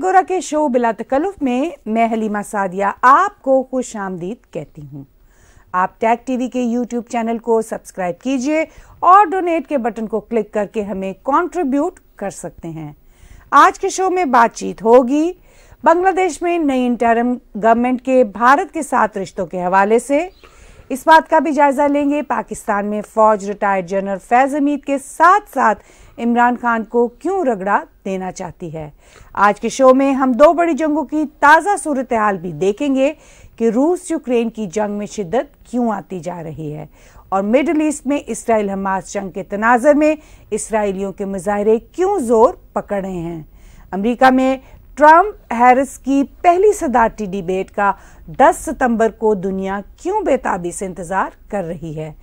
गोरा के शो बिला तकल्फ में मैं हलीमा सादिया आपको खुश आमदीद कहती हूँ आप टैग टीवी के यूट्यूब चैनल को सब्सक्राइब कीजिए और डोनेट के बटन को क्लिक करके हमें कंट्रीब्यूट कर सकते हैं आज के शो में बातचीत होगी बांग्लादेश में नई इंटरम गवर्नमेंट के भारत के साथ रिश्तों के हवाले से इस बात का भी जायजा लेंगे पाकिस्तान में फौज रिटायर्ड जनरल फैज हमीद के साथ साथ इमरान खान को क्यों रगड़ा देना चाहती है आज के शो में हम दो बड़ी जंगों की ताज़ा सूरत हाल भी देखेंगे कि रूस यूक्रेन की जंग में शिद्दत क्यों आती जा रही है और मिडल ईस्ट में इसराइल हमास जंग के तनाजर में इसराइलियों के मुजाहरे क्यों जोर पकड़ रहे हैं अमरीका में ट्रंप हैरिस की पहली सदारती डिबेट का 10 सितंबर को दुनिया क्यों बेताबी से इंतजार कर रही है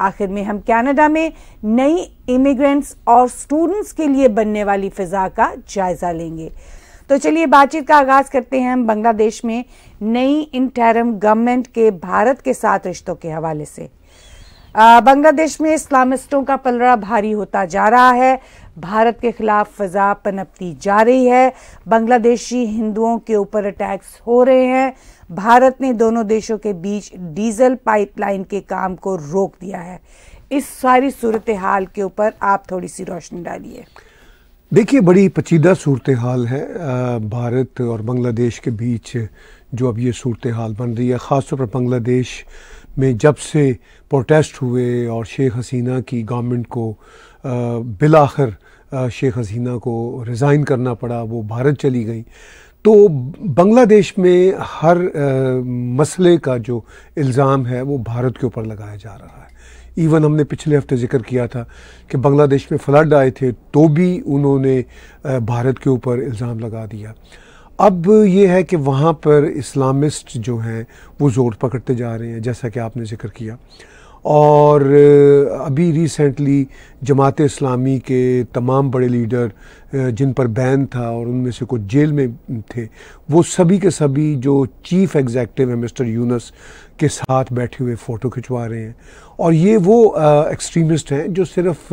आखिर में हम कनाडा में नई इमिग्रेंट्स और स्टूडेंट्स के लिए बनने वाली फिजा का जायजा लेंगे तो चलिए बातचीत का आगाज करते हैं हम बांग्लादेश में नई इंटरम गवर्नमेंट के भारत के साथ रिश्तों के हवाले से बांग्लादेश में इस्लामिस्टों का पलड़ा भारी होता जा रहा है भारत के खिलाफ फजा पनपती जा रही है बांग्लादेशी हिंदुओं के ऊपर अटैक्स हो रहे हैं भारत ने दोनों देशों के बीच डीजल पाइपलाइन के काम को रोक दिया है इस सारी सूरत हाल के ऊपर आप थोड़ी सी रोशनी डालिए देखिए बड़ी पचीदा सूरत हाल है भारत और बांग्लादेश के बीच जो अब ये सूरत हाल बन रही है ख़ासतौर पर बांग्लादेश में जब से प्रोटेस्ट हुए और शेख हसीना की गवर्नमेंट को बिलाखिर शेख हसीना को रिज़ाइन करना पड़ा वो भारत चली गई तो बांग्लादेश में हर आ, मसले का जो इल्ज़ाम है वो भारत के ऊपर लगाया जा रहा है इवन हमने पिछले हफ्ते जिक्र किया था कि बांग्लादेश में फ्लड आए थे तो भी उन्होंने भारत के ऊपर इल्ज़ाम लगा दिया अब ये है कि वहाँ पर इस्लामिस्ट जो हैं वो ज़ोर पकड़ते जा रहे हैं जैसा कि आपने जिक्र किया और अभी रिसेंटली जमात इस्लामी के तमाम बड़े लीडर जिन पर बैन था और उनमें से कुछ जेल में थे वो सभी के सभी जो चीफ एग्जेक्टिव है मिस्टर यूनस के साथ बैठे हुए फ़ोटो खिंचवा रहे हैं और ये वो एक्सट्रीमिस्ट हैं जो सिर्फ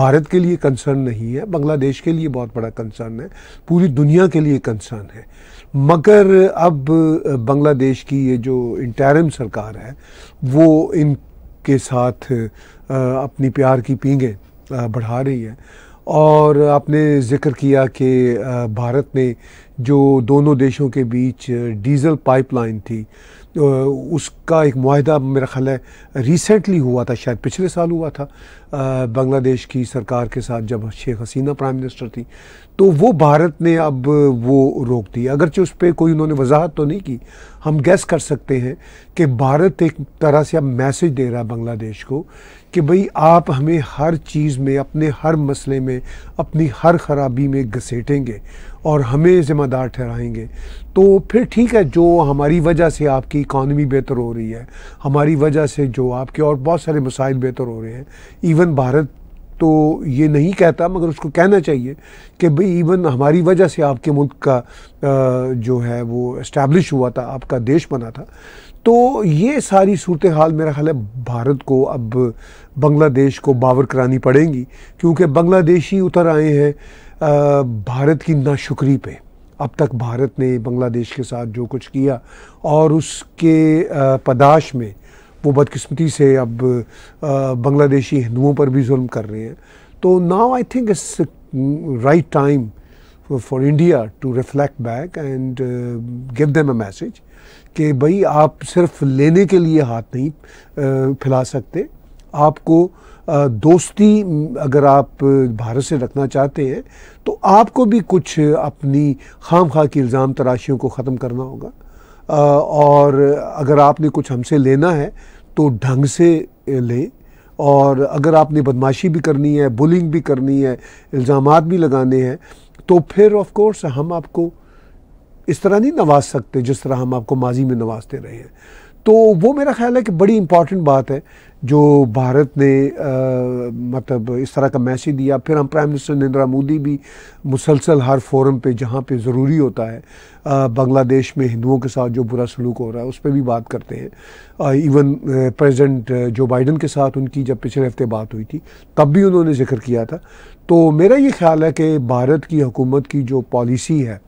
भारत के लिए कंसर्न नहीं है बांग्लादेश के लिए बहुत बड़ा कंसर्न है पूरी दुनिया के लिए कंसर्न है मगर अब बांग्लादेश की ये जो इंटरिम सरकार है वो इन के साथ अपनी प्यार की पींगे बढ़ा रही है और आपने जिक्र किया कि भारत ने जो दोनों देशों के बीच डीज़ल पाइपलाइन थी उसका एक माहा मेरा ख्याल है रिसेंटली हुआ था शायद पिछले साल हुआ था बांग्लादेश की सरकार के साथ जब शेख हसीना प्राइम मिनिस्टर थी तो वो भारत ने अब वो रोक दी अगरचे उस पर कोई उन्होंने वजाहत तो नहीं की हम गैस कर सकते हैं कि भारत एक तरह से अब मैसेज दे रहा है बांग्लादेश को कि भाई आप हमें हर चीज़ में अपने हर मसले में अपनी हर खराबी में घसीटेंगे और हमें ज़िम्मेदार ठहराएंगे तो फिर ठीक है जो हमारी वजह से आपकी इकानमी बेहतर हो रही है हमारी वजह से जो आपके और बहुत सारे मसाइल बेहतर हो रहे हैं इवन भारत तो ये नहीं कहता मगर उसको कहना चाहिए कि भाई इवन हमारी वजह से आपके मुल्क का जो है वो इस्टेब्लिश हुआ था आपका देश बना था तो ये सारी सूरत हाल मेरा ख्याल है भारत को अब बांग्लादेश को बावर करानी पड़ेगी क्योंकि बांग्लादेशी उतर आए हैं भारत की नाशुक्री पे अब तक भारत ने बांग्लादेश के साथ जो कुछ किया और उसके पदाश में वो बदकिस्मती से अब बांग्लादेशी हिंदुओं पर भी जुल्म कर रहे हैं तो now I think it's right time for India to reflect back and give them a message कि भाई आप सिर्फ लेने के लिए हाथ नहीं uh, फैला सकते आपको uh, दोस्ती अगर आप भारत से रखना चाहते हैं तो आपको भी कुछ अपनी खाम खा की इल्ज़ाम तराशियों को ख़त्म करना होगा uh, और अगर आपने कुछ हमसे लेना है तो ढंग से लें और अगर आपने बदमाशी भी करनी है बुलिंग भी करनी है इल्ज़ाम भी लगाने हैं तो फिर ऑफ कोर्स हम आपको इस तरह नहीं नवाज सकते जिस तरह हम आपको माजी में नवाजते रहे हैं तो वो मेरा ख्याल है कि बड़ी इंपॉर्टेंट बात है जो भारत ने आ, मतलब इस तरह का मैसेज दिया फिर हम प्राइम मिनिस्टर नरेंद्र मोदी भी मुसलसल हर फोरम पे जहाँ पे ज़रूरी होता है बांग्लादेश में हिंदुओं के साथ जो बुरा सलूक हो रहा है उस पर भी बात करते हैं आ, इवन प्रेसिडेंट जो बाइडन के साथ उनकी जब पिछले हफ्ते बात हुई थी तब भी उन्होंने जिक्र किया था तो मेरा ये ख्याल है कि भारत की हुकूमत की जो पॉलिसी है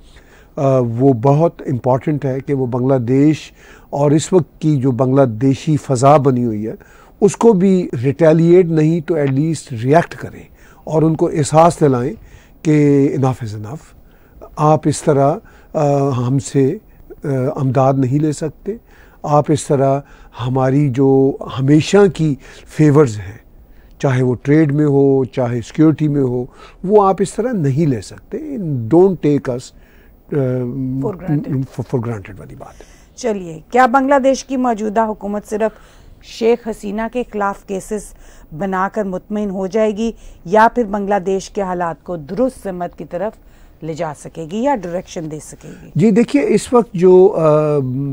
आ, वो बहुत इम्पॉर्टेंट है कि वो बांग्लादेश और इस वक्त की जो बांग्लादेशी फ़ज़ा बनी हुई है उसको भी रिटेलिएट नहीं तो एटलीस्ट रिएक्ट करें और उनको एहसास दिलाएं कि इनाफ इज़ इनाफ आप इस तरह हमसे अमदाद नहीं ले सकते आप इस तरह हमारी जो हमेशा की फेवर्स हैं चाहे वो ट्रेड में हो चाहे सिक्योरिटी में हो वो आप इस तरह नहीं ले सकते don't take us for granted वाली बात है चलिए क्या बांग्लादेश की मौजूदा हुकूमत सिर्फ शेख हसीना के खिलाफ केसेस बनाकर मुतमिन हो जाएगी या फिर बांग्लादेश के हालात को दुरुस्त समत की तरफ ले जा सकेगी या डायरेक्शन दे सकेगी जी देखिए इस वक्त जो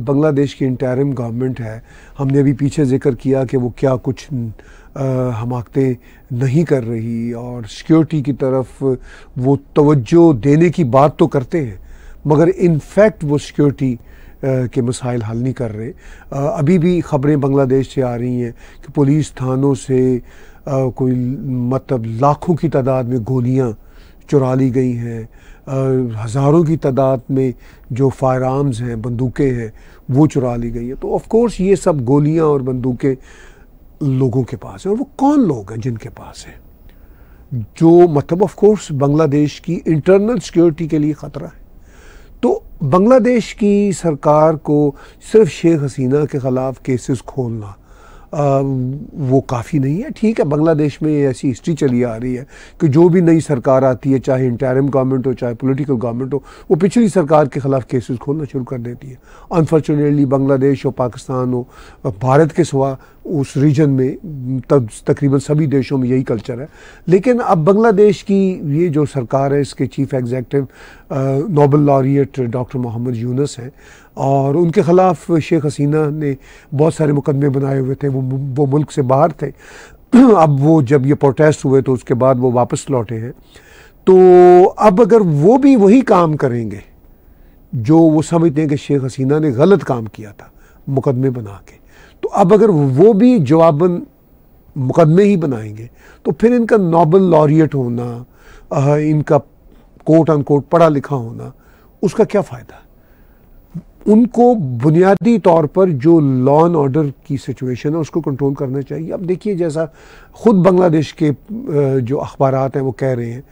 बांग्लादेश की इंटरम गवर्नमेंट है हमने अभी पीछे जिक्र किया कि वो क्या कुछ हमाकते नहीं कर रही और सिक्योरिटी की तरफ वो तवज्जो देने की बात तो करते हैं मगर इन फैक्ट वो सिक्योरिटी के मसाइल हल नहीं कर रहे अभी भी ख़बरें बांग्लादेश से आ रही हैं कि पुलिस थानों से कोई मतलब लाखों की तादाद में गोलियाँ चुरा ली गई हैं हज़ारों की तादाद में जो फायर आर्म्स हैं बंदूकें हैं वो चुरा ली गई हैं तो ऑफ़ कोर्स ये सब गोलियां और बंदूकें लोगों के पास हैं और वो कौन लोग हैं जिनके पास हैं जो मतलब ऑफ कोर्स बांग्लादेश की इंटरनल सिक्योरिटी के लिए ख़तरा है बांग्लादेश की सरकार को सिर्फ शेख हसीना के ख़िलाफ़ केसेस खोलना वो काफ़ी नहीं है ठीक है बांग्लादेश में ऐसी हिस्ट्री चली आ रही है कि जो भी नई सरकार आती है चाहे इंटरम गवर्नमेंट हो चाहे पॉलिटिकल गवर्नमेंट हो वो पिछली सरकार के ख़िलाफ़ केसेस खोलना शुरू कर देती है अनफॉर्चुनेटली बांग्लादेश हो पाकिस्तान हो भारत के सिवा उस रीजन में तब तकरीबन सभी देशों में यही कल्चर है लेकिन अब बांग्लादेश की ये जो सरकार है इसके chief executive Nobel laureate doctor Mohammad Yunus हैं और उनके ख़िलाफ़ शेख हसीना ने बहुत सारे मुकदमे बनाए हुए थे वो वो मुल्क से बाहर थे अब वो जब ये प्रोटेस्ट हुए तो उसके बाद वो वापस लौटे हैं तो अब अगर वो भी वही काम करेंगे जो वो समझते हैं कि शेख हसीना ने गलत काम किया था मुकदमे बना के तो अब अगर वो भी जवाबन मुकदमे ही बनाएंगे तो फिर इनका नोबल लॉरियट होना इनका कोट अन कोर्ट पढ़ा लिखा होना उसका क्या फ़ायदा उनको बुनियादी तौर पर जो लॉ एंड ऑर्डर की सिचुएशन है उसको कंट्रोल करना चाहिए अब देखिए जैसा ख़ुद बांग्लादेश के जो अखबार हैं वो कह रहे हैं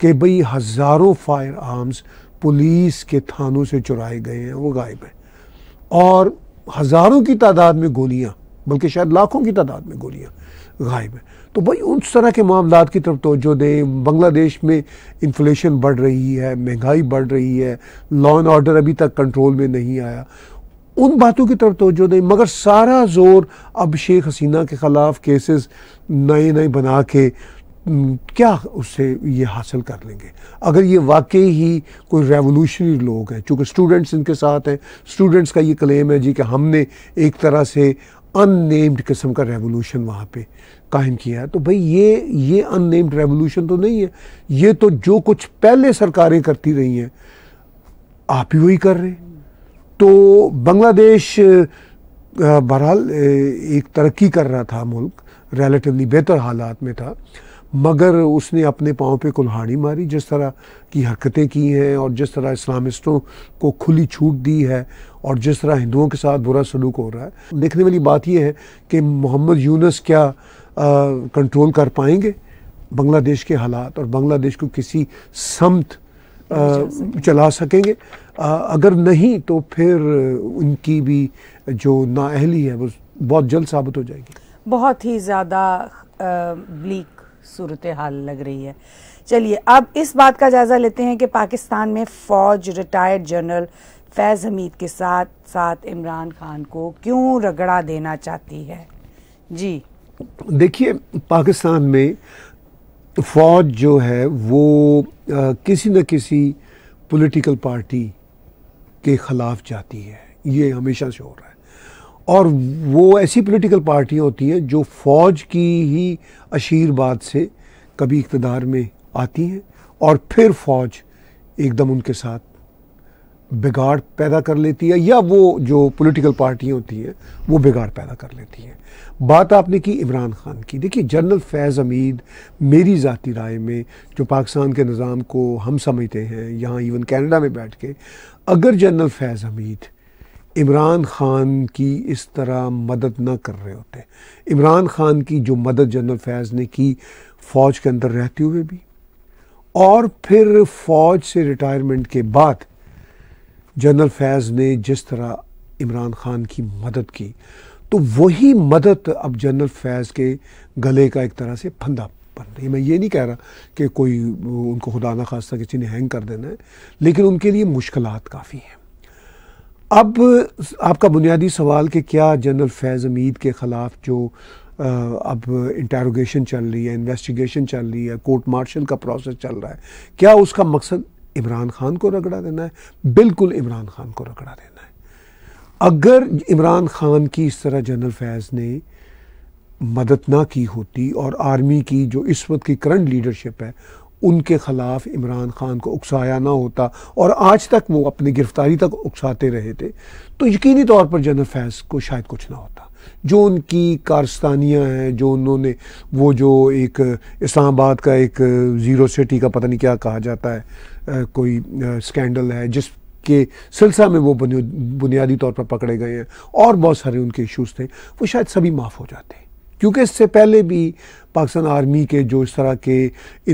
कि भाई हज़ारों फायर आर्म्स पुलिस के थानों से चुराए गए हैं वो गायब हैं और हज़ारों की तादाद में गोलियाँ बल्कि शायद लाखों की तादाद में गोलियाँ गायब हैं तो भाई उस तरह के मामला की तरफ तोजो दें बांग्लादेश में इन्फ्लेशन बढ़ रही है महंगाई बढ़ रही है लॉ एंड ऑर्डर अभी तक कंट्रोल में नहीं आया उन बातों की तरफ तोजो दें मगर सारा जोर अब शेख हसीना के ख़िलाफ़ केसेस नए नए बना के क्या उससे ये हासिल कर लेंगे अगर ये वाकई ही कोई रेवोल्यूशनरी लोग हैं चूँकि स्टूडेंट्स इनके साथ हैं स्टूडेंट्स का ये क्लेम है जी कि हमने एक तरह से अननेम्ड किस्म का रेवोल्यूशन वहाँ पे कायम किया है तो भाई ये ये अननेम्ड रेवोल्यूशन तो नहीं है ये तो जो कुछ पहले सरकारें करती रही हैं आप ही वही कर रहे हैं तो बांग्लादेश बहरहाल एक तरक्की कर रहा था मुल्क रिलेटिवली बेहतर हालात में था मगर उसने अपने पाँव पे कुल्हाड़ी मारी जिस तरह की हरकतें की हैं और जिस तरह इस्लामिस्टों को खुली छूट दी है और जिस तरह हिंदुओं के साथ बुरा सलूक हो रहा है देखने वाली बात यह है कि मोहम्मद यूनस क्या कंट्रोल कर पाएंगे बांग्लादेश के हालात और बांग्लादेश को किसी समत आ, चला सकेंगे आ, अगर नहीं तो फिर उनकी भी जो नाअहली है वो बहुत जल्द साबित हो जाएगी बहुत ही ज़्यादा ब्लीक सूरत हाल लग रही है चलिए अब इस बात का जायज़ा लेते हैं कि पाकिस्तान में फ़ौज रिटायर्ड जनरल फैज़ हमीद के साथ साथ इमरान खान को क्यों रगड़ा देना चाहती है जी देखिए पाकिस्तान में फ़ौज जो है वो आ, किसी न किसी पॉलिटिकल पार्टी के ख़िलाफ़ जाती है ये हमेशा से हो रहा है और वो ऐसी पॉलिटिकल पार्टियाँ होती हैं जो फ़ौज की ही आशीर्वाद से कभी इकतदार में आती हैं और फिर फ़ौज एकदम उनके साथ बिगाड़ पैदा कर लेती है या वो जो पॉलिटिकल पार्टी होती हैं वो बिगाड़ पैदा कर लेती हैं बात आपने की इमरान खान की देखिए जनरल फैज़ हमीद मेरी ज़ाती राय में जो पाकिस्तान के निज़ाम को हम समझते हैं यहाँ इवन कैनेडा में बैठ के अगर जनरल फैज़ हमीद इमरान ख़ान की इस तरह मदद ना कर रहे होते इमरान ख़ान की जो मदद जनरल फैज़ ने की फ़ौज के अंदर रहते हुए भी और फिर फ़ौज से रिटायरमेंट के बाद जनरल फैज़ ने जिस तरह इमरान खान की मदद की तो वही मदद अब जनरल फैज़ के गले का एक तरह से फंदा बन रही है मैं ये नहीं कह रहा कि कोई उनको खुदा ना खास्ता किसी ने हैंग कर देना है लेकिन उनके लिए मुश्किल काफ़ी हैं अब आपका बुनियादी सवाल कि क्या जनरल फैज़ अमीद के ख़िलाफ़ जो अब इंटेरोगेशन चल रही है इन्वेस्टिगेशन चल रही है कोर्ट मार्शल का प्रोसेस चल रहा है क्या उसका मकसद इमरान खान को रगड़ा देना है बिल्कुल इमरान खान को रगड़ा देना है अगर इमरान खान की इस तरह जनरल फैज़ ने मदद ना की होती और आर्मी की जो इस वक्त की करंट लीडरशिप है उनके ख़िलाफ़ इमरान खान को उकसाया ना होता और आज तक वो अपनी गिरफ्तारी तक उकसाते रहे थे तो यकीनी तौर पर जनरल फैज़ को शायद कुछ ना होता जो उनकी कारस्तानियाँ हैं जो उन्होंने वो जो एक इस्लामाबाद का एक ज़ीरो सिटी का पता नहीं क्या कहा जाता है कोई स्कैंडल है जिस के सिलसिला में वो बुनियादी तौर पर पकड़े गए हैं और बहुत सारे उनके इश्यूज थे वो शायद सभी माफ़ हो जाते हैं क्योंकि इससे पहले भी पाकिस्तान आर्मी के जो इस तरह के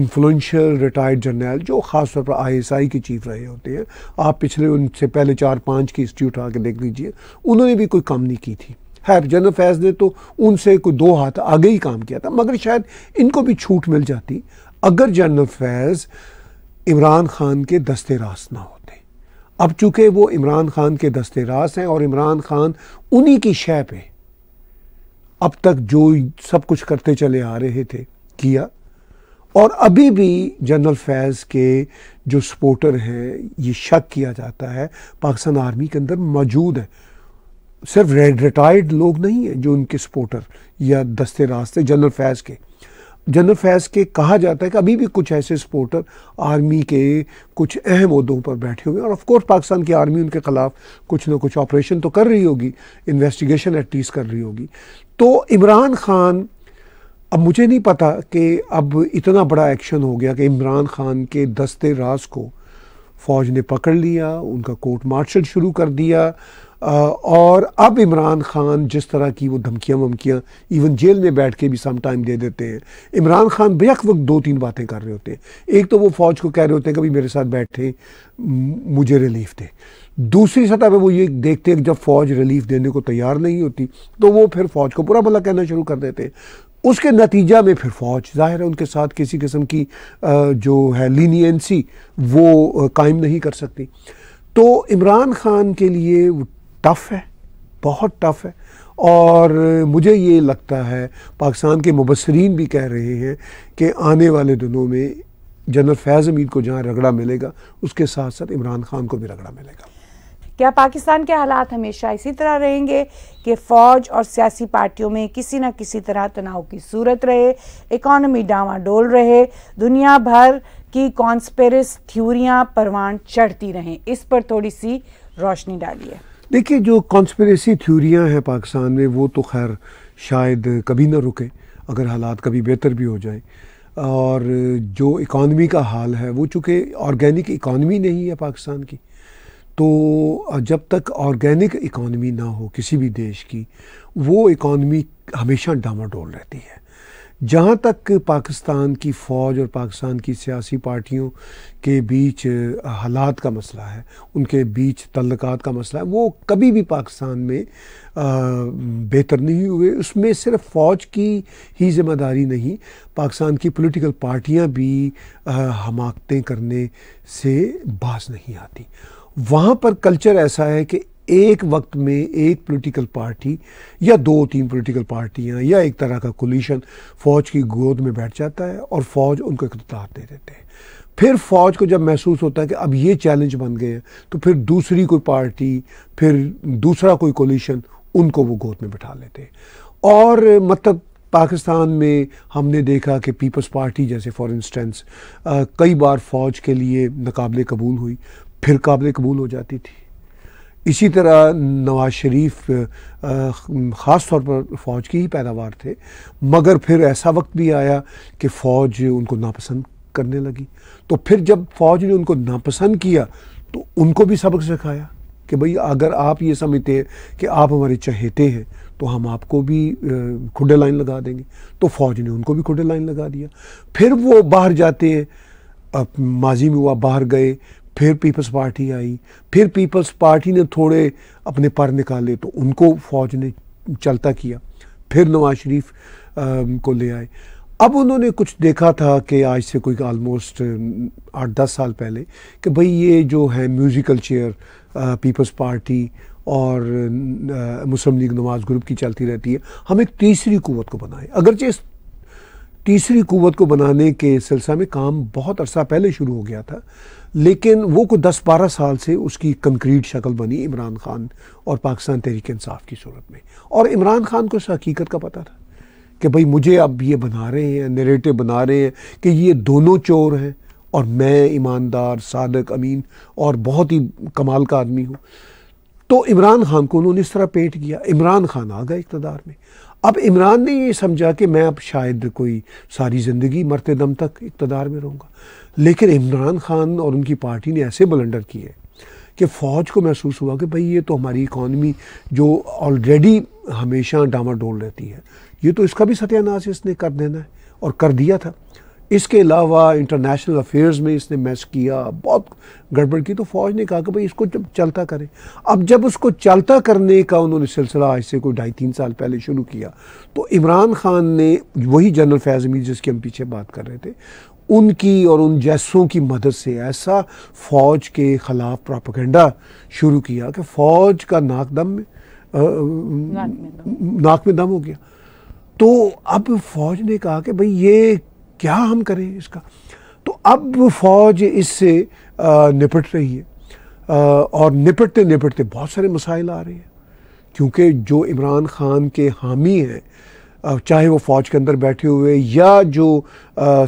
इन्फ्लुएंशियल रिटायर्ड जनरल जो ख़ास तौर पर आईएसआई के चीफ रहे होते हैं आप पिछले उनसे पहले चार पाँच की हिस्ट्री उठा के देख लीजिए उन्होंने भी कोई काम नहीं की थी है जनरल फैज़ ने तो उनसे कोई दो हाथ आगे ही काम किया था मगर शायद इनको भी छूट मिल जाती अगर जनरल फैज़ इमरान खान के दस्ते रास ना होते अब चूंकि वो इमरान खान के दस्ते रास हैं और इमरान खान उन्हीं की शय पे अब तक जो सब कुछ करते चले आ रहे थे किया और अभी भी जनरल फैज़ के जो सपोर्टर हैं ये शक किया जाता है पाकिस्तान आर्मी के अंदर मौजूद है सिर्फ रिटायर्ड लोग नहीं हैं जो उनके सपोर्टर या दस्ते रास्ते जनरल फैज़ के जनरल फैज़ के कहा जाता है कि अभी भी कुछ ऐसे सपोर्टर आर्मी के कुछ अहम उहदों पर बैठे हुए हैं और ऑफकोर्स पाकिस्तान की आर्मी उनके ख़िलाफ़ कुछ ना कुछ ऑपरेशन तो कर रही होगी इन्वेस्टिगेशन एटलीस्ट कर रही होगी तो इमरान खान अब मुझे नहीं पता कि अब इतना बड़ा एक्शन हो गया कि इमरान खान के दस्ते रास को फ़ौज ने पकड़ लिया उनका कोर्ट मार्शल शुरू कर दिया और अब इमरान ख़ान जिस तरह की वो धमकियाँ वमकियाँ इवन जेल में बैठ के भी सम टाइम दे देते हैं इमरान ख़ान बेक वक्त दो तीन बातें कर रहे होते हैं एक तो वो फ़ौज को कह रहे होते हैं कभी मेरे साथ बैठे मुझे रिलीफ दें दूसरी सतह पे वो ये देखते हैं कि जब फ़ौज रिलीफ देने को तैयार नहीं होती तो वो फिर फ़ौज को बुरा भला कहना शुरू कर देते हैं उसके नतीजा में फिर फौज ज़ाहिर है उनके साथ किसी किस्म की जो है लीनियंसी वो कायम नहीं कर सकती तो इमरान ख़ान के लिए टफ़ है बहुत टफ़ है और मुझे ये लगता है पाकिस्तान के मुबसरीन भी कह रहे हैं कि आने वाले दिनों में जनरल फैज़ अमीर को जहाँ रगड़ा मिलेगा उसके साथ साथ इमरान खान को भी रगड़ा मिलेगा क्या पाकिस्तान के हालात हमेशा इसी तरह रहेंगे कि फ़ौज और सियासी पार्टियों में किसी न किसी तरह तनाव की सूरत रहे इकॉनमी डावाडोल रहे दुनिया भर की कॉन्स्पेरिस थ्यूरियाँ परवान चढ़ती रहें इस पर थोड़ी सी रोशनी डालिए देखिए जो कॉन्स्परेसी थ्योरियाँ हैं पाकिस्तान में वो तो खैर शायद कभी ना रुके अगर हालात कभी बेहतर भी हो जाए और जो इकानमी का हाल है वो चूँकि ऑर्गेनिक इकॉनमी नहीं है पाकिस्तान की तो जब तक ऑर्गेनिक इकानमी ना हो किसी भी देश की वो इकानमी हमेशा डामाडोल रहती है जहाँ तक पाकिस्तान की फ़ौज और पाकिस्तान की सियासी पार्टियों के बीच हालात का मसला है उनके बीच तल्लक का मसला है वो कभी भी पाकिस्तान में बेहतर नहीं हुए उसमें सिर्फ फ़ौज की ही जिम्मेदारी नहीं पाकिस्तान की पॉलिटिकल पार्टियाँ भी हमाकतें करने से बाज नहीं आती वहाँ पर कल्चर ऐसा है कि एक वक्त में एक पॉलिटिकल पार्टी या दो तीन पॉलिटिकल पार्टियां या एक तरह का कोलिशन फ़ौज की गोद में बैठ जाता है और फ़ौज उनको इकतदार दे देते हैं फिर फ़ौज को जब महसूस होता है कि अब ये चैलेंज बन गए हैं तो फिर दूसरी कोई पार्टी फिर दूसरा कोई कोलिशन उनको वो गोद में बैठा लेते हैं और मतलब पाकिस्तान में हमने देखा कि पीपल्स पार्टी जैसे फॉर इंस्टेंस कई बार फ़ौज के लिए नाकबले कबूल हुई फिर काबिल कबूल हो जाती थी इसी तरह नवाज शरीफ ख़ास तौर पर फ़ौज की ही पैदावार थे मगर फिर ऐसा वक्त भी आया कि फ़ौज उनको नापसंद करने लगी तो फिर जब फ़ौज ने उनको नापसंद किया तो उनको भी सबक सिखाया कि भाई अगर आप ये समझते हैं कि आप हमारे चहेते हैं तो हम आपको भी खुडे लाइन लगा देंगे तो फ़ौज ने उनको भी खुडे लाइन लगा दिया फिर वो बाहर जाते हैं माजी में हुआ बाहर गए फिर पीपल्स पार्टी आई फिर पीपल्स पार्टी ने थोड़े अपने पर निकाले तो उनको फ़ौज ने चलता किया फिर नवाज शरीफ को ले आए अब उन्होंने कुछ देखा था कि आज से कोई आलमोस्ट आठ दस साल पहले कि भाई ये जो है म्यूज़िकल चेयर पीपल्स पार्टी और मुस्लिम लीग नवाज ग्रुप की चलती रहती है हम एक तीसरी कुवत को बनाएं अगरचे इस तीसरी कुवत को बनाने के सिलसिले में काम बहुत अरसा पहले शुरू हो गया था लेकिन वो को दस बारह साल से उसकी कंक्रीट शक्ल बनी इमरान खान और पाकिस्तान तहरीक इंसाफ की सूरत में और इमरान खान को इस हकीकत का पता था कि भाई मुझे अब ये बना रहे हैं नरेटिव बना रहे हैं कि ये दोनों चोर हैं और मैं ईमानदार सादक अमीन और बहुत ही कमाल का आदमी हूँ तो इमरान खान को उन्होंने इस तरह पेट किया इमरान खान आ गए इकतदार में अब इमरान ने ये समझा कि मैं अब शायद कोई सारी ज़िंदगी मरते दम तक इकतदार में रहूँगा लेकिन इमरान खान और उनकी पार्टी ने ऐसे बलंडर किए कि फ़ौज को महसूस हुआ कि भाई ये तो हमारी इकॉनमी जो ऑलरेडी हमेशा डामा डोल रहती है ये तो इसका भी सत्यानाश इसने कर देना है और कर दिया था इसके अलावा इंटरनेशनल अफेयर्स में इसने मैस किया बहुत गड़बड़ की तो फौज ने कहा कि भाई इसको जब चलता करें अब जब उसको चलता करने का उन्होंने सिलसिला आज से कोई ढाई तीन साल पहले शुरू किया तो इमरान खान ने वही जनरल फैज़ अमीर जिसकी हम पीछे बात कर रहे थे उनकी और उन जैसों की मदद से ऐसा फ़ौज के ख़िलाफ़ प्रापगेंडा शुरू किया कि फ़ौज का नाक दम में नाक में दम हो गया तो अब फौज ने कहा कि भाई ये क्या हम करें इसका तो अब फौज इससे निपट रही है आ, और निपटते निपटते बहुत सारे मसाइल आ रहे हैं क्योंकि जो इमरान खान के हामी हैं चाहे वो फ़ौज के अंदर बैठे हुए या जो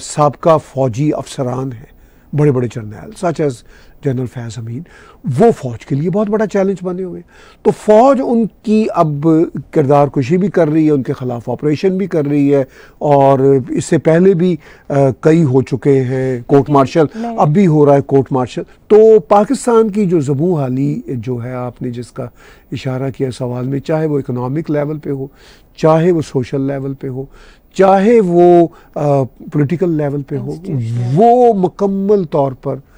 सबका फ़ौजी अफसरान हैं बड़े बड़े जर्नैल such as general Faiz Amin वो फ़ौज के लिए बहुत बड़ा चैलेंज बने हुए तो फ़ौज उनकी अब किरदार कुशी भी कर रही है उनके ख़िलाफ़ ऑपरेशन भी कर रही है और इससे पहले भी आ, कई हो चुके हैं कोर्ट मार्शल अब भी हो रहा है कोर्ट मार्शल तो पाकिस्तान की जो जबू हाली जो है आपने जिसका इशारा किया सवाल में चाहे वो इकनॉमिक लेवल पे हो चाहे वो सोशल लेवल पे हो चाहे वो पॉलिटिकल लेवल पे हो वो मुकम्मल तौर पर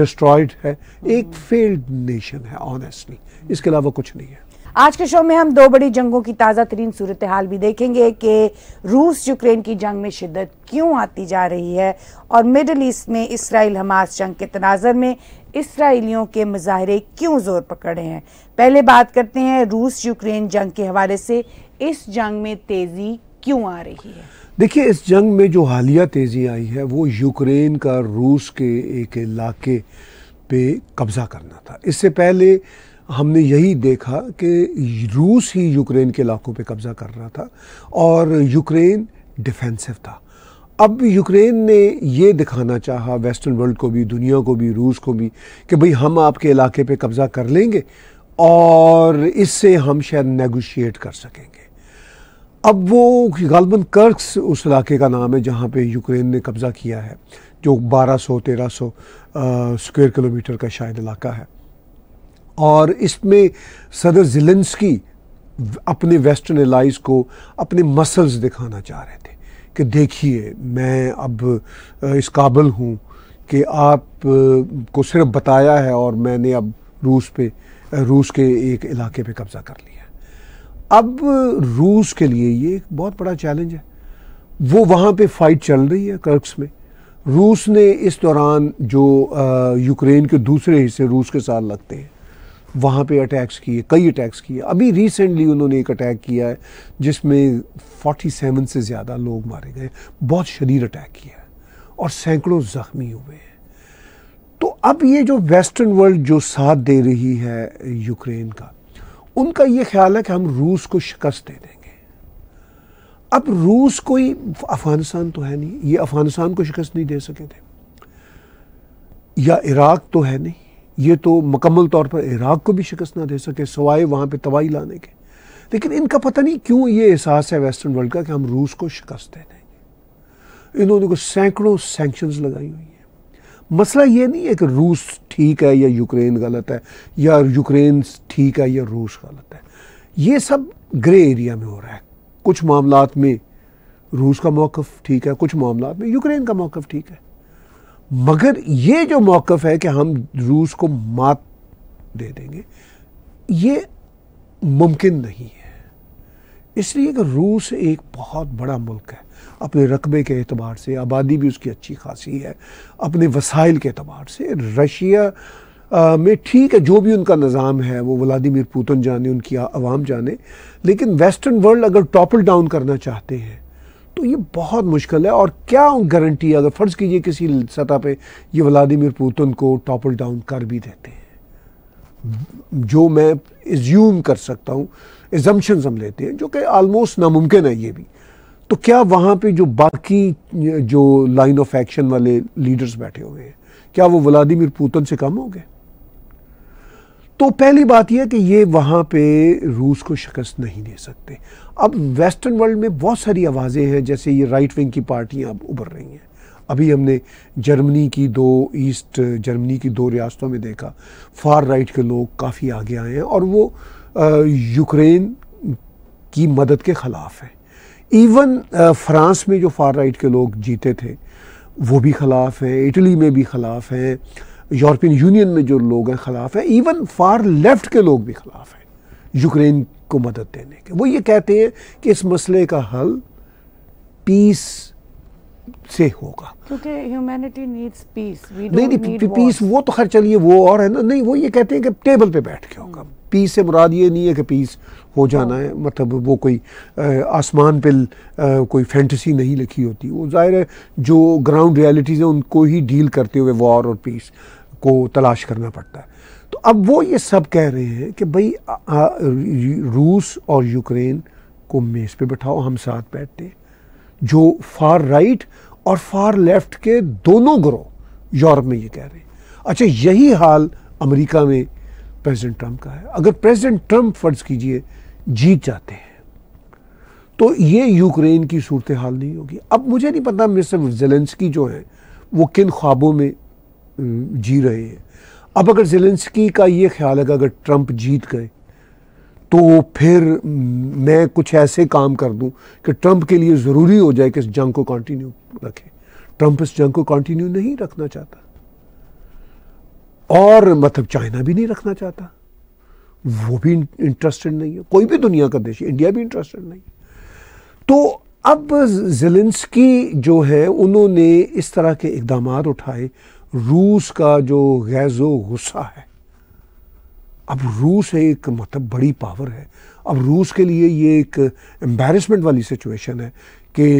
डिस्ट्रॉयड है hmm. एक फेल्ड नेशन है ऑनेस्टली इसके अलावा कुछ नहीं है आज के शो में हम दो बड़ी जंगों की ताज़ा तरीन सूरत हाल भी देखेंगे कि रूस यूक्रेन की जंग में शिद्दत क्यों आती जा रही है और मिडल ईस्ट में इसराइल हमास जंग के तनाजर में इसराइलियों के मुजाहरे क्यों जोर पकड़े हैं पहले बात करते हैं रूस यूक्रेन जंग के हवाले से इस जंग में तेजी क्यों आ रही है देखिए इस जंग में जो हालिया तेजी आई है वो यूक्रेन का रूस के एक इलाके पे कब्जा करना था इससे पहले हमने यही देखा कि रूस ही यूक्रेन के इलाकों पे कब्जा कर रहा था और यूक्रेन डिफेंसिव था अब यूक्रेन ने ये दिखाना चाहा वेस्टर्न वर्ल्ड को भी दुनिया को भी रूस को भी कि भाई हम आपके इलाके पे कब्ज़ा कर लेंगे और इससे हम शायद नेगोशिएट कर सकेंगे अब वो गलबन कर्क्स उस इलाके का नाम है जहाँ पे यूक्रेन ने कब्ज़ा किया है जो 1200-1300 स्क्वायर किलोमीटर का शायद इलाका है और इसमें सदर जिलेंसकी अपने वेस्टर्न एलाइज को अपने मसल्स दिखाना चाह रहे थे कि देखिए मैं अब इस काबिल हूँ कि आप को सिर्फ बताया है और मैंने अब रूस पे रूस के एक इलाके पे कब्ज़ा कर लिया अब रूस के लिए ये एक बहुत बड़ा चैलेंज है वो वहाँ पे फाइट चल रही है कर्क्स में रूस ने इस दौरान जो यूक्रेन के दूसरे हिस्से रूस के साथ लगते हैं वहाँ पे अटैक्स किए कई अटैक्स किए अभी रिसेंटली उन्होंने एक अटैक किया है जिसमें 47 से ज़्यादा लोग मारे गए बहुत शरीर अटैक किया है और सैकड़ों ज़ख्मी हुए हैं तो अब ये जो वेस्टर्न वर्ल्ड जो साथ दे रही है यूक्रेन का उनका ये ख्याल है कि हम रूस को शिकस्त दे देंगे अब रूस कोई अफगानिस्तान तो है नहीं ये अफगानिस्तान को शिकस्त नहीं दे सके थे या इराक तो है नहीं ये तो मुकम्मल तौर पर इराक को भी शिकस्त ना दे सके सवाए वहाँ पर तबाही लाने के लेकिन इनका पता नहीं क्यों ये एहसास है वेस्टर्न वर्ल्ड का कि हम रूस को शिकस्त दे देंगे इन्होंने को सैकड़ों सेंक्शन लगाई हुई हैं मसला ये नहीं है कि रूस ठीक है या यूक्रेन गलत है या यूक्रेन ठीक है या रूस गलत है ये सब ग्रे एरिया में हो रहा है कुछ मामला में रूस का मौक़ ठीक है कुछ मामला में यूक्रेन का मौक़ ठीक है मगर ये जो मौक़ है कि हम रूस को मात दे देंगे ये मुमकिन नहीं है इसलिए कि रूस एक बहुत बड़ा मुल्क है अपने रकबे के अतबार से आबादी भी उसकी अच्छी खासी है अपने वसाइल के अतबार से रशिया आ, में ठीक है जो भी उनका निज़ाम है वो व्लादिमिर पुतिन जाने उनकी आवाम जाने लेकिन वेस्टर्न वर्ल्ड अगर टॉपल डाउन करना चाहते हैं तो ये बहुत मुश्किल है और क्या गारंटी अगर फ़र्ज़ कीजिए किसी सतह पे ये व्लादिमिर पुतिन को टॉपल डाउन कर भी देते हैं जो मैं एज्यूम कर सकता हूँ एजम्पन्स हम लेते हैं जो कि आलमोस्ट नामुमकिन है ये भी तो क्या वहाँ पे जो बाकी जो लाइन ऑफ एक्शन वाले लीडर्स बैठे हुए हैं क्या वो व्लादिमिर पुतिन से कम हो गए तो पहली बात यह कि ये वहाँ पे रूस को शिकस्त नहीं दे सकते अब वेस्टर्न वर्ल्ड में बहुत सारी आवाज़ें हैं जैसे ये राइट विंग की पार्टियाँ अब उभर रही हैं अभी हमने जर्मनी की दो ईस्ट जर्मनी की दो रियासतों में देखा फार राइट के लोग काफ़ी आगे आए हैं और वो यूक्रेन की मदद के ख़िलाफ़ हैं इवन फ्रांस uh, में जो फार राइट के लोग जीते थे वो भी खिलाफ हैं इटली में भी खिलाफ हैं यूरोपियन यूनियन में जो लोग हैं खिलाफ हैं इवन फार लेफ्ट के लोग भी खिलाफ हैं यूक्रेन को मदद देने के वो ये कहते हैं कि इस मसले का हल पीस से होगा क्योंकि ह्यूमैनिटी नीड्स पीस नहीं नहीं पीस वो तो खैर चलिए वो और है ना नहीं वो ये कहते हैं कि टेबल पे बैठ के होगा पीस हम्म। से मुराद ये नहीं है कि पीस हो जाना है मतलब वो कोई आसमान पे कोई फैंटेसी नहीं लिखी होती वो जाहिर है जो ग्राउंड रियलिटीज़ हैं उनको ही डील करते हुए वॉर और पीस को तलाश करना पड़ता है तो अब वो ये सब कह रहे हैं कि भाई रूस और यूक्रेन को मेज़ पे बैठाओ हम साथ बैठते हैं जो फार राइट और फार लेफ्ट के दोनों ग्रोह यूरोप में ये कह रहे हैं अच्छा यही हाल अमेरिका में प्रेसिडेंट ट्रंप का है अगर प्रेसिडेंट ट्रंप फर्ज कीजिए जीत जाते हैं तो ये यूक्रेन की सूरत हाल नहीं होगी अब मुझे नहीं पता मिस्टर जेलेंस्की जो है वो किन ख्वाबों में जी रहे हैं अब अगर जेलेंस्की का ये ख्याल है कि अगर ट्रंप जीत गए तो फिर मैं कुछ ऐसे काम कर दूं कि ट्रंप के लिए ज़रूरी हो जाए कि इस जंग को कंटिन्यू रखें ट्रंप इस जंग को कंटिन्यू नहीं रखना चाहता और मतलब चाइना भी नहीं रखना चाहता वो भी इंटरेस्टेड नहीं है कोई भी दुनिया का देश इंडिया भी इंटरेस्टेड नहीं तो अब जिलेंसकी जो है उन्होंने इस तरह के इकदाम उठाए रूस का जो गैज़ो गुस्सा है अब रूस एक मतलब बड़ी पावर है अब रूस के लिए ये एक एम्बेरसमेंट वाली सिचुएशन है कि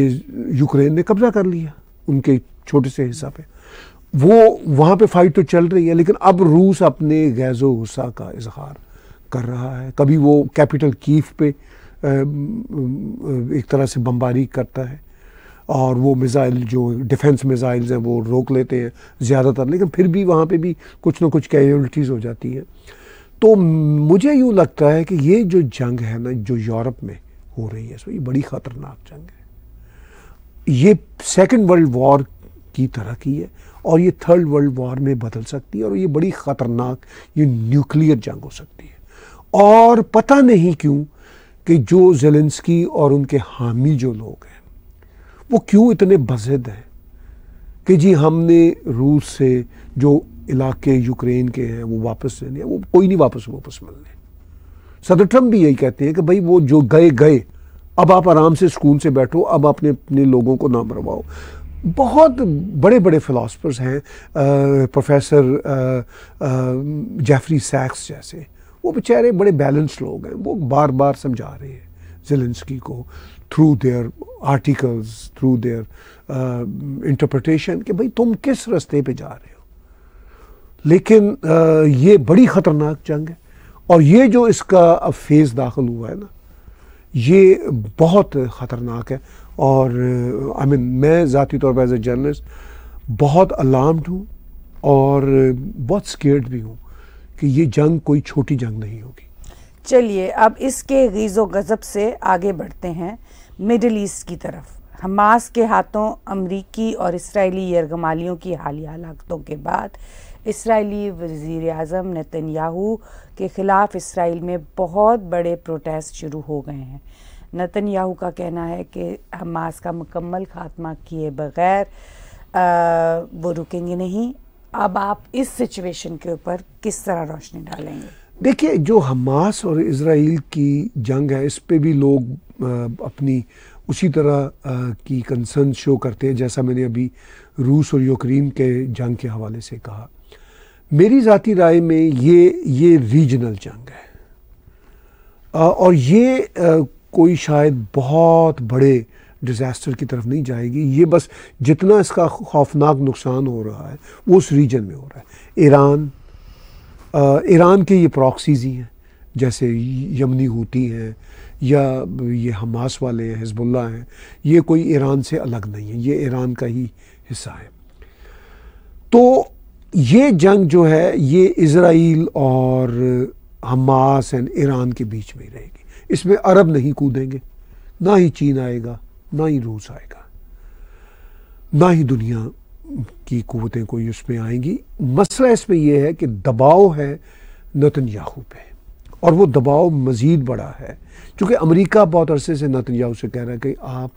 यूक्रेन ने कब्जा कर लिया उनके छोटे से हिस्सा पे वो वहाँ पे फाइट तो चल रही है लेकिन अब रूस अपने गैज़ो गुस्सा का इजहार कर रहा है कभी वो कैपिटल कीफ पे एक तरह से बमबारी करता है और वो मिज़ाइल जो डिफेंस मिसाइल्स हैं वो रोक लेते हैं ज़्यादातर लेकिन फिर भी वहाँ पे भी कुछ ना कुछ कैजुअलिटीज़ हो जाती हैं तो मुझे यूँ लगता है कि ये जो जंग है ना जो यूरोप में हो रही है सो ये बड़ी ख़तरनाक जंग है ये सेकेंड वर्ल्ड वॉर की तरह की है और ये थर्ड वर्ल्ड वॉर में बदल सकती है और ये बड़ी ख़तरनाक ये न्यूक्लियर जंग हो सकती है और पता नहीं क्यों कि जो जेलेंसकी और उनके हामी जो लोग हैं वो क्यों इतने बजिद हैं कि जी हमने रूस से जो इलाके यूक्रेन के हैं वो वापस लेने वो कोई नहीं वापस वापस मिलने सदर ट्रम्प भी यही कहते हैं कि भाई वो जो गए गए अब आप आराम से सुकून से बैठो अब अपने अपने लोगों को ना मरवाओ बहुत बड़े बड़े फिलासफर्स हैं प्रोफेसर जेफरी सैक्स जैसे वो बेचारे बड़े बैलेंस लोग हैं वो बार बार समझा रहे हैं जेलेंसकी को through their articles through their interpretation कि भाई तुम किस रस्ते पे जा रहे हो लेकिन ये बड़ी ख़तरनाक जंग है और ये जो इसका अब फेज़ दाखिल हुआ है ना ये बहुत ख़तरनाक है और आई I मीन mean, मैं ज़ाती तौर पर एज ए जर्नलिस्ट बहुत अलार्म्ड हूँ और बहुत स्केर्ड भी हूँ कि ये जंग कोई छोटी जंग नहीं होगी चलिए अब इसके गीज़ो गज़ब से आगे बढ़ते हैं मिडल ईस्ट की तरफ हमास के हाथों अमरीकी और इसराइली यरगमालियों की हालिया हलाकतों के बाद इसराइली वजीर अजम नतनयाहू के ख़िलाफ़ इसराइल में बहुत बड़े प्रोटेस्ट शुरू हो गए हैं नतनयाहू का कहना है कि हमास का मुकम्मल ख़ात्मा किए बग़ैर वो रुकेंगे नहीं अब आप इस सिचुएशन के ऊपर किस तरह रोशनी डालेंगे देखिए जो हमास और इसराइल की जंग है इस पर भी लोग अपनी उसी तरह की कंसर्न शो करते हैं जैसा मैंने अभी रूस और यूक्रेन के जंग के हवाले से कहा मेरी ज़ाती राय में ये ये रीजनल जंग है और ये कोई शायद बहुत बड़े डिज़ास्टर की तरफ नहीं जाएगी ये बस जितना इसका खौफनाक नुकसान हो रहा है वो उस रीजन में हो रहा है ईरान ईरान के ये प्रॉक्सीज ही हैं जैसे यमनी होती हैं या ये हमास वाले हैं हिजबुल्ला हैं ये कोई ईरान से अलग नहीं है ये ईरान का ही हिस्सा है तो ये जंग जो है ये इसराइल और हमास एंड ईरान के बीच में रहेगी इसमें अरब नहीं कूदेंगे ना ही चीन आएगा ना ही रूस आएगा ना ही दुनिया की कुतें कोई उसमें आएंगी मसला इसमें यह है कि दबाव है नतन याहू पे और वो दबाव मज़ीद बड़ा है क्योंकि अमेरिका बहुत अरसे से नतन याहू से कह रहा है कि आप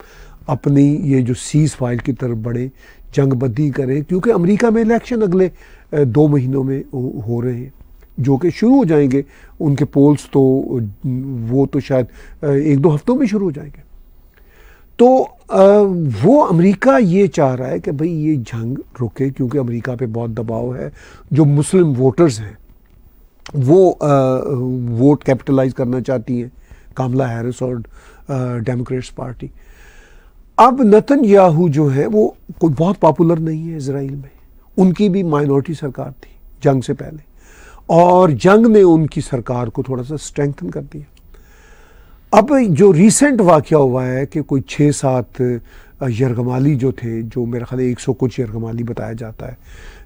अपनी ये जो सीज़ फाइल की तरफ बढ़ें जंगबंदी करें क्योंकि अमेरिका में इलेक्शन अगले दो महीनों में हो रहे हैं जो कि शुरू हो जाएंगे उनके पोल्स तो वो तो शायद एक दो हफ्तों में शुरू हो जाएंगे तो वो अमेरिका ये चाह रहा है कि भाई ये जंग रुके क्योंकि अमेरिका पे बहुत दबाव है जो मुस्लिम वोटर्स हैं वो वोट कैपिटलाइज करना चाहती हैं कामला हैरिस और डेमोक्रेट्स पार्टी अब नतन याहू जो है वो कोई बहुत पॉपुलर नहीं है इसराइल में उनकी भी माइनॉरिटी सरकार थी जंग से पहले और जंग ने उनकी सरकार को थोड़ा सा स्ट्रेंथन कर दिया अब जो रिसेंट वाक़ हुआ है कि कोई छः सात यरगमाली जो थे जो मेरा ख्याल एक सौ कुछ यरगमाली बताया जाता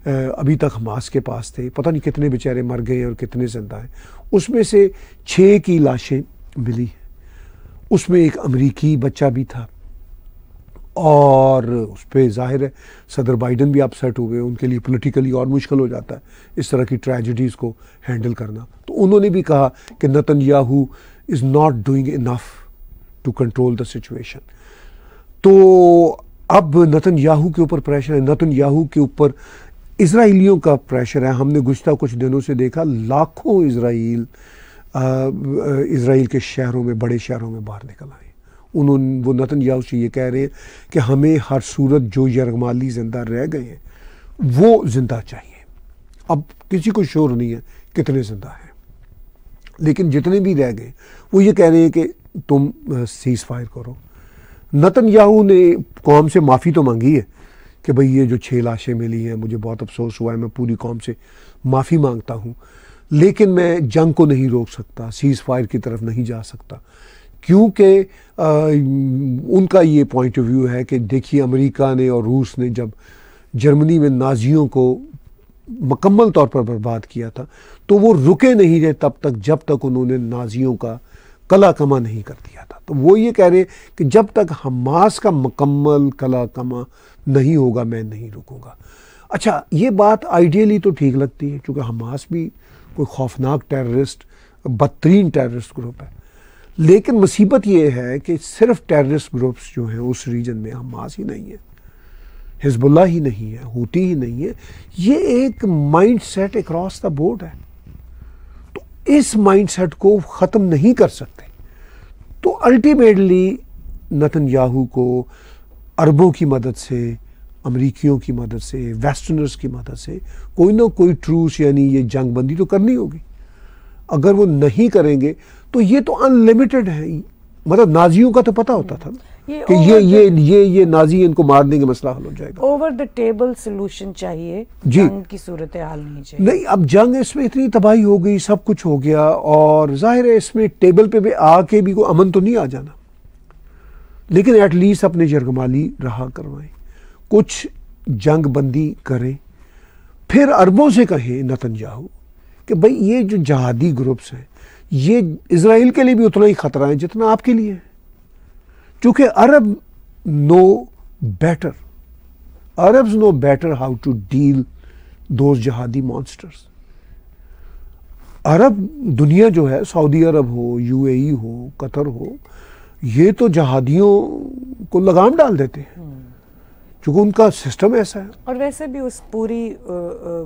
है अभी तक हमास के पास थे पता नहीं कितने बेचारे मर गए और कितने जिंदा हैं उसमें से छः की लाशें मिली हैं उसमें एक अमरीकी बच्चा भी था और उस पर जाहिर है सदर बाइडन भी अपसेट हो गए उनके लिए पोलिटिकली और मुश्किल हो जाता है इस तरह की ट्रेजिडीज़ को हैंडल करना तो उन्होंने भी कहा कि Netanyahu is not doing enough to control the situation तो अब नतन याहू के ऊपर प्रेशर है नतन याहू के ऊपर इसराइलियों का प्रेशर है हमने गुज्त कुछ दिनों से देखा लाखों इसराइल इसराइल के शहरों में बड़े शहरों में बाहर निकल आए उन्होंने वो नतन याव से ये कह रहे हैं कि हमें हर सूरत जो यरगमाली ज़िंदा रह गए हैं वो ज़िंदा चाहिए अब किसी को शोर नहीं है कितने ज़िंदा हैं लेकिन जितने भी रह गए वो ये कह रहे हैं कि तुम सीज़ फायर करो नतन याहू ने कौम से माफ़ी तो मांगी है कि भाई ये जो छः लाशें मिली हैं मुझे बहुत अफसोस हुआ है मैं पूरी कौम से माफ़ी मांगता हूँ लेकिन मैं जंग को नहीं रोक सकता सीज़ फायर की तरफ नहीं जा सकता क्योंकि उनका ये पॉइंट ऑफ व्यू है कि देखिए अमेरिका ने और रूस ने जब जर्मनी में नाजियों को मकम्मल तौर पर बर्बाद किया था तो वो रुके नहीं रहे तब तक जब तक उन्होंने नाजियों का कला कमा नहीं कर दिया था तो वो ये कह रहे हैं कि जब तक हमास का मकम्मल कला कमा नहीं होगा मैं नहीं रुकूंगा अच्छा ये बात आइडियली तो ठीक लगती है क्योंकि हमास भी कोई खौफनाक टेररिस्ट बदतरीन टेररिस्ट ग्रुप है लेकिन मुसीबत ये है कि सिर्फ टेररिस्ट ग्रुप्स जो हैं उस रीजन में हमास ही नहीं है हिजबुल्ला ही नहीं है होती ही नहीं है ये एक mindset across the board है तो इस माइंड सेट को ख़त्म नहीं कर सकते तो अल्टीमेटली नतन याहू को अरबों की मदद से अमरीकियों की मदद से वेस्टर्नर्स की मदद से कोई ना कोई ट्रूस यानी ये जंग बंदी तो करनी होगी अगर वो नहीं करेंगे तो ये तो अनलिमिटेड है मतलब नाजियों का तो पता होता था कि ये ये ये ये नाजी इनको मार देंगे मसला हल हो जाएगा ओवर द टेबल सोल्यूशन चाहिए जी जंग की सूरत हाल नहीं चाहिए नहीं अब जंग इसमें इतनी तबाही हो गई सब कुछ हो गया और जाहिर है इसमें टेबल पे भी आके भी को अमन तो नहीं आ जाना लेकिन एटलीस्ट अपने जरगमाली रहा करवाएं कुछ जंग बंदी करें फिर अरबों से कहें नतन जाहू कि भाई ये जो जहादी ग्रुप्स हैं ये इसराइल के लिए भी उतना ही ख़तरा है जितना आपके लिए है चूँकि Arab no better Arab no better how to deal दो जहादी मॉन्स्टर्स अरब दुनिया जो है सऊदी अरब हो यूएई हो कतर हो ये तो जहादियों को लगाम डाल देते हैं हम्म। क्योंकि उनका सिस्टम ऐसा है और वैसे भी उस पूरी आ, आ,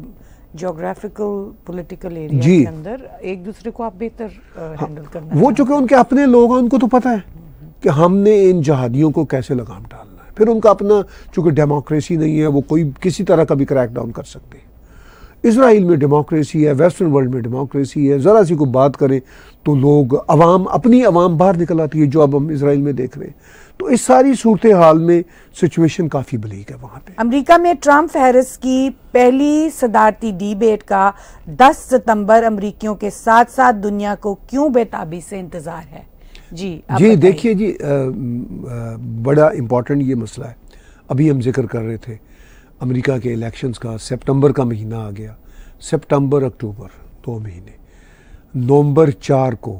जोग्राफिकल पोलिटिकल एरिया के अंदर एक दूसरे को आप बेहतर हाँ, वो चूंकि उनके अपने लोग हैं उनको तो पता है कि हमने इन जहादियों को कैसे लगाम डालना है फिर उनका अपना चूंकि डेमोक्रेसी नहीं है वो कोई किसी तरह का भी क्रैक डाउन कर सकते हैं इसराइल में डेमोक्रेसी है वेस्टर्न वर्ल्ड में डेमोक्रेसी है ज़रा सी को बात करें तो लोग अवाम अपनी अवाम बाहर निकल आती है जो अब हम इसराइल में देख रहे हैं तो इस सारी सूरत हाल में सिचुएशन काफ़ी बलीक है वहाँ पर अमरीका में ट्रंप हैरिस की पहली सदारती डिबेट का दस सितम्बर अमरीकियों के साथ साथ दुनिया को क्यों बेताबी से इंतज़ार है जी जी देखिए जी आ, आ, बड़ा इम्पोर्टेंट ये मसला है अभी हम जिक्र कर रहे थे अमेरिका के इलेक्शंस का सितंबर का महीना आ गया सितंबर अक्टूबर दो महीने नवंबर चार को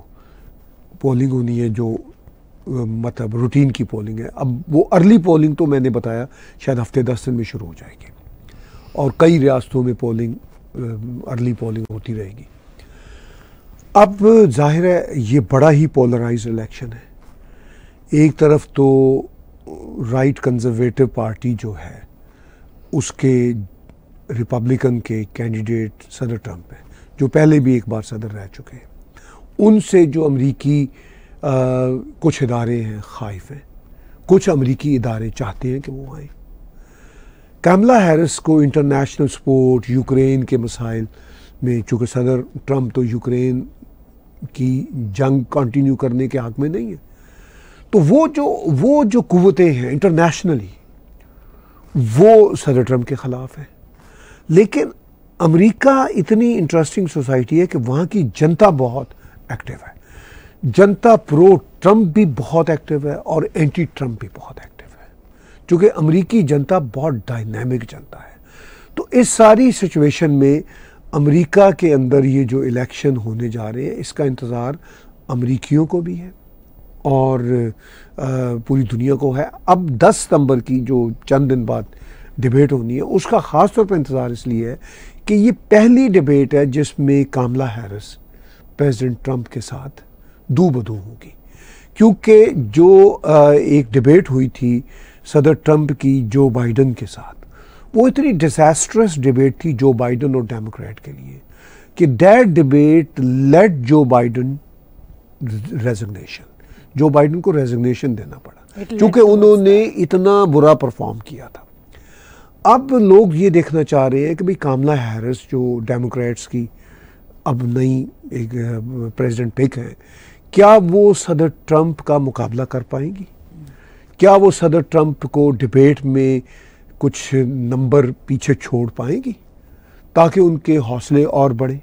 पोलिंग होनी है जो मतलब रूटीन की पोलिंग है अब वो अर्ली पोलिंग तो मैंने बताया शायद हफ्ते दस दिन में शुरू हो जाएगी और कई रियासतों में पोलिंग अर्ली पोलिंग होती रहेगी अब जाहिर है ये बड़ा ही पोलराइज इलेक्शन है एक तरफ तो राइट कंजर्वेटिव पार्टी जो है उसके रिपब्लिकन के कैंडिडेट सदर ट्रंप हैं जो पहले भी एक बार सदर रह चुके हैं उनसे जो अमरीकी कुछ इदारे हैं खाइफ हैं कुछ अमरीकी इदारे चाहते हैं कि वो आए कैमला हैरिस को इंटरनेशनल सपोर्ट यूक्रेन के मसाइल में चूँकि सदर ट्रंप तो यूक्रेन की जंग कंटिन्यू करने के हक में नहीं है तो वो जो वो जो कुतें हैं इंटरनेशनली वो सदर ट्रम्प के ख़िलाफ़ हैं लेकिन अमेरिका इतनी इंटरेस्टिंग सोसाइटी है कि वहाँ की जनता बहुत एक्टिव है जनता प्रो ट्रम्प भी बहुत एक्टिव है और एंटी ट्रम्प भी बहुत एक्टिव है क्योंकि अमेरिकी जनता बहुत डायनेमिक जनता है तो इस सारी सिचुएशन में अमेरिका के अंदर ये जो इलेक्शन होने जा रहे हैं इसका इंतज़ार अमरीकियों को भी है और पूरी दुनिया को है अब 10 सितंबर की जो चंद दिन बाद डिबेट होनी है उसका ख़ास तौर पर इंतज़ार इसलिए है कि ये पहली डिबेट है जिसमें कामला हैरिस प्रेसिडेंट ट्रंप के साथ दो बदू होगी क्योंकि जो एक डिबेट हुई थी सदर ट्रंप की जो बाइडन के साथ वो इतनी डिजास्ट्रस डिबेट थी जो बाइडन और डेमोक्रेट के लिए कि that debate led Joe Biden resignation Joe Biden को रेजिग्नेशन देना पड़ा क्योंकि उन्होंने इतना बुरा परफॉर्म किया था अब लोग ये देखना चाह रहे हैं कि भाई कामला हैरिस जो डेमोक्रेट्स की अब नई एक प्रेसिडेंट पिक हैं क्या वो सदर ट्रंप का मुकाबला कर पाएंगी क्या वो सदर ट्रंप को डिबेट में कुछ नंबर पीछे छोड़ पाएंगी ताकि उनके हौसले और बढ़ें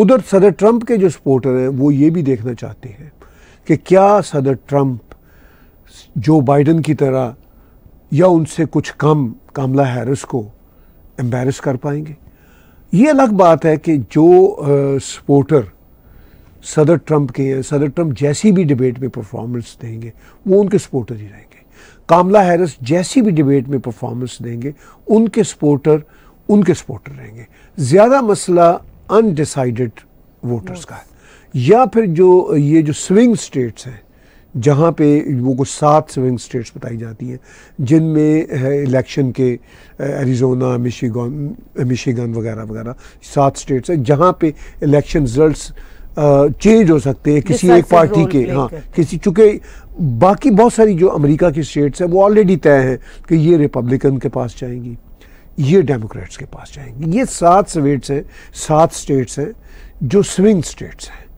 उधर सदर ट्रंप के जो सपोर्टर हैं वो ये भी देखना चाहते हैं कि क्या सदर ट्रंप जो बाइडन की तरह या उनसे कुछ कम कामला हैरिस को एम्बेरस कर पाएंगे ये अलग बात है कि जो सपोर्टर सदर ट्रंप के हैं सदर ट्रंप जैसी भी डिबेट में परफॉर्मेंस देंगे वो उनके सपोर्टर ही रहेंगे कामला हैरिस जैसी भी डिबेट में परफॉर्मेंस देंगे उनके सपोर्टर उनके सपोर्टर रहेंगे ज़्यादा मसला अनडिसाइडेड वोटर्स का है या फिर जो ये जो स्विंग स्टेट्स हैं जहाँ पे वो कुछ सात स्विंग स्टेट्स बताई जाती हैं जिनमें है इलेक्शन के एरिजोना मिशिगन मिशिगन वगैरह वगैरह सात स्टेट्स हैं जहाँ पे इलेक्शन रिजल्ट्स चेंज हो सकते हैं किसी एक पार्टी के हाँ किसी चूँकि बाकी बहुत सारी जो अमेरिका की स्टेट्स हैं वो ऑलरेडी तय हैं कि ये रिपब्लिकन के पास जाएंगी ये डेमोक्रेट्स के पास जाएंगी ये सात स्वेट्स हैं सात स्टेट्स हैं जो स्विंग स्टेट्स हैं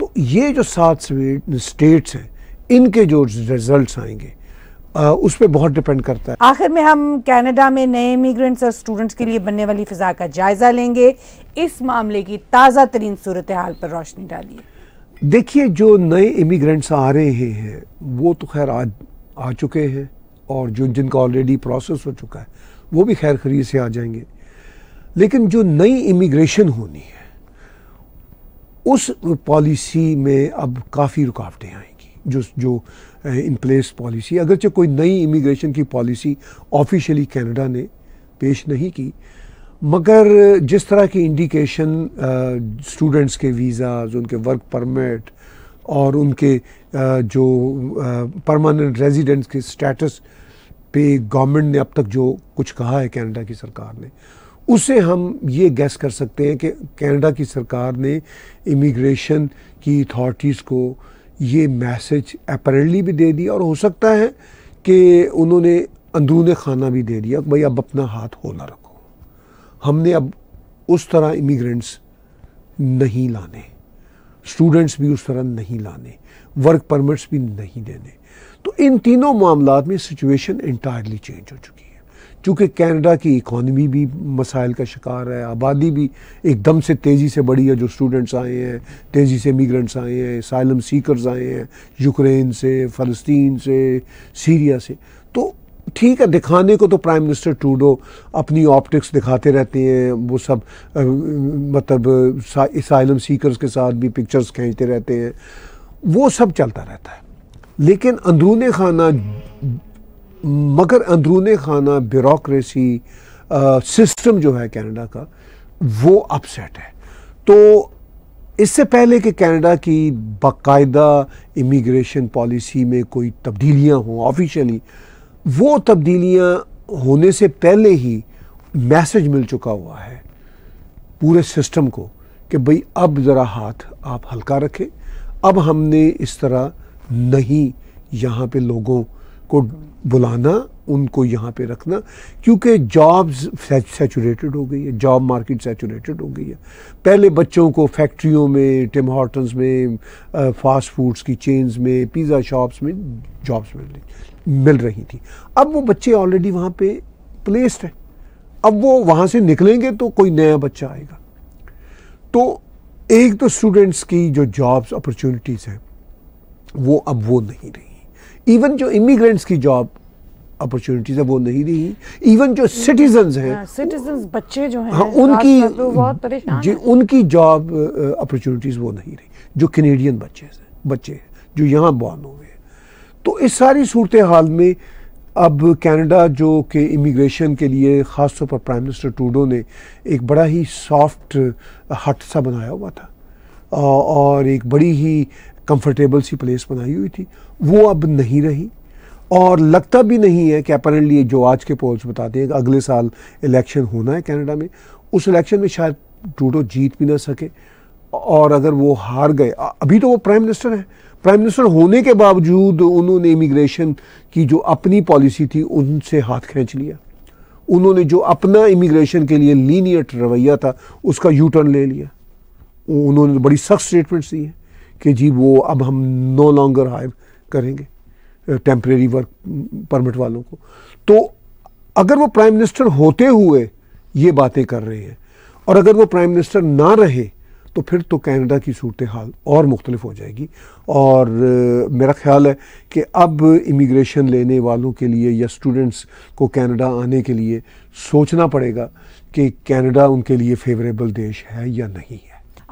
तो ये जो सात स्टेट्स हैं इनके जो रिजल्ट आएंगे उस पर बहुत डिपेंड करता है आखिर में हम कनाडा में नए इमिग्रेंट्स और स्टूडेंट्स के लिए बनने वाली फ़िज़ा का जायज़ा लेंगे इस मामले की ताज़ा तरीन सूरत हाल पर रोशनी डालिए देखिए जो नए इमिग्रेंट्स आ रहे हैं वो तो खैर आज आ चुके हैं और जो जिनका ऑलरेडी प्रोसेस हो चुका है वो भी खैर खरीद से आ जाएंगे लेकिन जो नई इमिग्रेशन होनी है उस पॉलिसी में अब काफ़ी रुकावटें आएंगी जो जो इन प्लेस पॉलिसी अगरचे कोई नई इमिग्रेशन की पॉलिसी ऑफिशियली कनाडा ने पेश नहीं की मगर जिस तरह की इंडिकेशन स्टूडेंट्स eh, के वीज़ाज उनके वर्क परमिट और उनके आ, eh, जो परमानेंट eh, रेजिडेंट्स के स्टेटस पे गवर्नमेंट ने अब तक जो कुछ कहा है कनाडा की सरकार ने उसे हम ये गैस कर सकते हैं कि कनाडा की सरकार ने इमिग्रेशन की अथॉरिटीज़ को ये मैसेज अपरेंटली भी दे दिया और हो सकता है कि उन्होंने अंदरून खाना भी दे दिया भाई अब अपना हाथ होला रखो हमने अब उस तरह इमिग्रेंट्स नहीं लाने स्टूडेंट्स भी उस तरह नहीं लाने वर्क परमिट्स भी नहीं देने तो इन तीनों मामला में सिचुएशन इंटायरली चेंज हो चुकी है चूँकि कैनेडा की इकानमी भी मसाइल का शिकार है आबादी भी एकदम से तेज़ी से बढ़ी है जो स्टूडेंट्स आए हैं तेज़ी से मिग्रेंट्स आए हैं साइलम सीकरस आए हैं यूक्रेन से फ़लस्तीन से सीरिया से तो ठीक है दिखाने को तो प्राइम मिनिस्टर टूडो अपनी ऑप्टिक्स दिखाते रहते हैं वो सब आ, मतलब साइलम सीकरस के साथ भी पिक्चर्स खींचते रहते हैं वो सब चलता रहता है लेकिन अंदरून खाना मगर अंदरून खाना ब्यूरोसी सिस्टम जो है कनाडा का वो अपसेट है तो इससे पहले कि कनाडा की बाकायदा इमिग्रेशन पॉलिसी में कोई तब्दीलियां हों ऑफिशियली वो तब्दीलियां होने से पहले ही मैसेज मिल चुका हुआ है पूरे सिस्टम को कि भाई अब ज़रा हाथ आप हल्का रखें अब हमने इस तरह नहीं यहाँ पे लोगों को बुलाना उनको यहाँ पे रखना क्योंकि जॉब्स सेचूरेटेड हो गई है जॉब मार्केट सेचूरेटेड हो गई है पहले बच्चों को फैक्ट्रियों में टिम हॉटन्स में फास्ट फूड्स की चेन्स में पिज़्ज़ा शॉप्स में जॉब्स मिल रही मिल रही थी अब वो बच्चे ऑलरेडी वहाँ पे प्लेस्ड हैं अब वो वहाँ से निकलेंगे तो कोई नया बच्चा आएगा तो एक तो स्टूडेंट्स की जो जॉब्स अपॉर्चुनिटीज़ हैं वो अब वो नहीं रही इवन जो इमिग्रेंट्स की जॉब अपॉर्चुनिटीज है वो नहीं रही इवन जो सिटीजन हैं हाँ, बच्चे जो हैं हाँ, उनकी बहुत परेशान जी उनकी जॉब अपॉर्चुनिटीज वो नहीं रही जो कनेडियन बच्चे हैं बच्चे हैं जो यहाँ बॉर्न हुए तो इस सारी सूरत हाल में अब कनाडा जो कि इमिग्रेशन के लिए ख़ास तौर पर प्राइम मिनिस्टर टूडो ने एक बड़ा ही सॉफ्ट हट सा बनाया हुआ था और एक बड़ी ही कंफर्टेबल सी प्लेस बनाई हुई थी वो अब नहीं रही और लगता भी नहीं है कि अपरेंटली जो आज के पोल्स बताते हैं अगले साल इलेक्शन होना है कनाडा में उस इलेक्शन में शायद टूडो जीत भी ना सके और अगर वो हार गए अभी तो वो प्राइम मिनिस्टर हैं प्राइम मिनिस्टर होने के बावजूद उन्होंने इमिग्रेशन की जो अपनी पॉलिसी थी उनसे हाथ खींच लिया उन्होंने जो अपना इमिग्रेशन के लिए लीनियट रवैया था उसका यू टर्न ले लिया उन्होंने तो बड़ी सख्त स्टेटमेंट्स दी हैं कि जी वो अब हम नो लॉन्गर हायर करेंगे टेम्प्रेरी वर्क परमिट वालों को तो अगर वो प्राइम मिनिस्टर होते हुए ये बातें कर रहे हैं और अगर वो प्राइम मिनिस्टर ना रहे तो फिर तो कनाडा की सूरत हाल और मुख्तलिफ हो जाएगी और आ, uh, मेरा ख्याल है कि अब इमिग्रेशन लेने वालों के लिए या स्टूडेंट्स को कनाडा आने के लिए सोचना पड़ेगा कि कनाडा उनके लिए फेवरेबल देश है या नहीं है